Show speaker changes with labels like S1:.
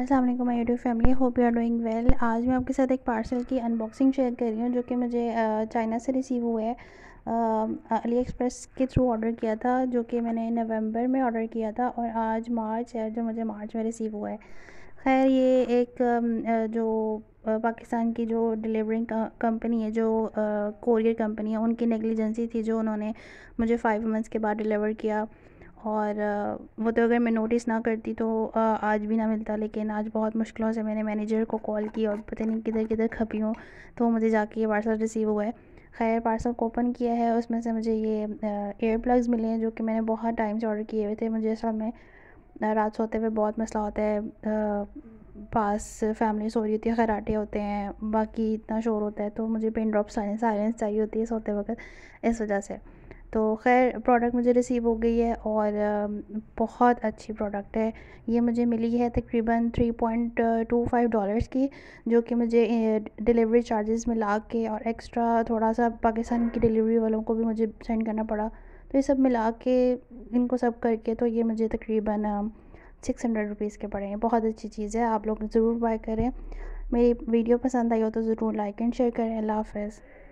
S1: Aslam my YouTube family hope you are doing well आज मैं आपके साथ एक पार्सल की अनबॉक्सिंग शेयर कर रही हूँ जो कि मुझे चाइना से रिसीव हुआ है अली एक्सप्रेस के थ्रू ऑर्डर किया था जो कि मैंने नवंबर में ऑर्डर किया था और आज मार्च है जो मुझे मार्च में रिसीव हुआ है खैर ये एक जो पाकिस्तान की जो डिलीवरिंग कंपनी है जो कोरियर कंपनी है उनकी नेगलिजेंसी थी जो उन्होंने मुझे फ़ाइव मंथ्स के बाद डिलीवर किया और वो तो अगर मैं नोटिस ना करती तो आज भी ना मिलता लेकिन आज बहुत मुश्किलों से मैंने मैनेजर को कॉल की और पता नहीं किधर किधर खपी हूँ तो मुझे जाके ये पार्सल रिसीव हुआ है खैर पार्सल को ओपन किया है उसमें से मुझे ये एयर प्लग्स मिले हैं जो कि मैंने बहुत टाइम से ऑर्डर किए हुए थे मुझे असल में रात सोते हुए बहुत मसला होता है पास फैमिली सो रही होती है खराटे होते हैं बाकी इतना शोर होता है तो मुझे पेन ड्रॉप साइलेंस साइलेंस चाहिए होती है सोते वक्त इस वजह से तो खैर प्रोडक्ट मुझे रिसीव हो गई है और बहुत अच्छी प्रोडक्ट है ये मुझे मिली है तकरीबन three point two five dollars की जो कि मुझे डिलीवरी चार्जेस में ला के और एक्स्ट्रा थोड़ा सा पाकिस्तान की डिलीवरी वालों को भी मुझे सेंड करना पड़ा तो ये सब मिला के इनको सब करके तो ये मुझे तकरीबन सिक्स हंड्रेड रुपीज़ के पड़े हैं बहुत अच्छी चीज़ है आप लोग ज़रूर बाय करें मेरी वीडियो पसंद आई हो तो ज़रूर लाइक एंड शेयर करें अल्लाह हाफ़